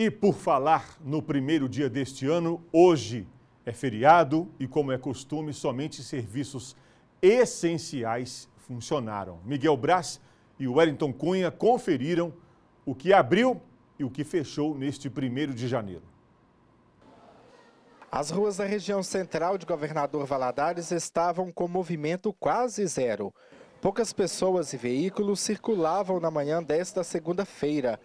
E por falar no primeiro dia deste ano, hoje é feriado e, como é costume, somente serviços essenciais funcionaram. Miguel Brás e Wellington Cunha conferiram o que abriu e o que fechou neste primeiro de janeiro. As ruas da região central de Governador Valadares estavam com movimento quase zero. Poucas pessoas e veículos circulavam na manhã desta segunda-feira.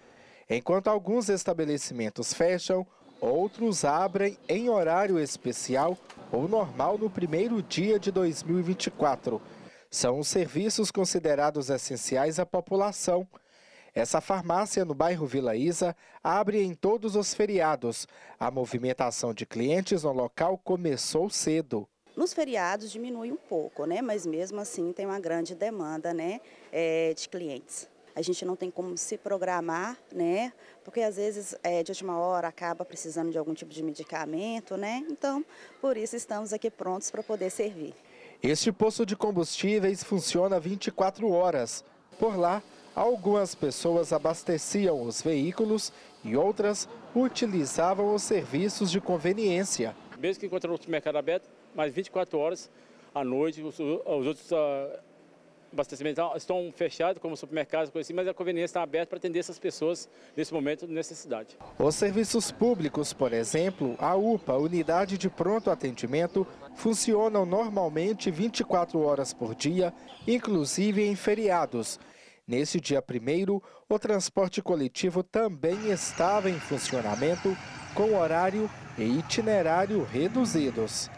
Enquanto alguns estabelecimentos fecham, outros abrem em horário especial ou normal no primeiro dia de 2024. São os serviços considerados essenciais à população. Essa farmácia no bairro Vila Isa abre em todos os feriados. A movimentação de clientes no local começou cedo. Nos feriados diminui um pouco, né? Mas mesmo assim tem uma grande demanda, né, é, de clientes a gente não tem como se programar, né? Porque às vezes é, de última hora acaba precisando de algum tipo de medicamento, né? Então, por isso estamos aqui prontos para poder servir. Este posto de combustíveis funciona 24 horas. Por lá, algumas pessoas abasteciam os veículos e outras utilizavam os serviços de conveniência. Mesmo que encontramos o mercado aberto, mais 24 horas à noite, os, os outros. Uh abastecimento então, estão fechados, como supermercados, coisa assim, mas a conveniência está aberta para atender essas pessoas nesse momento de necessidade. Os serviços públicos, por exemplo, a UPA, Unidade de Pronto Atendimento, funcionam normalmente 24 horas por dia, inclusive em feriados. Nesse dia primeiro, o transporte coletivo também estava em funcionamento, com horário e itinerário reduzidos.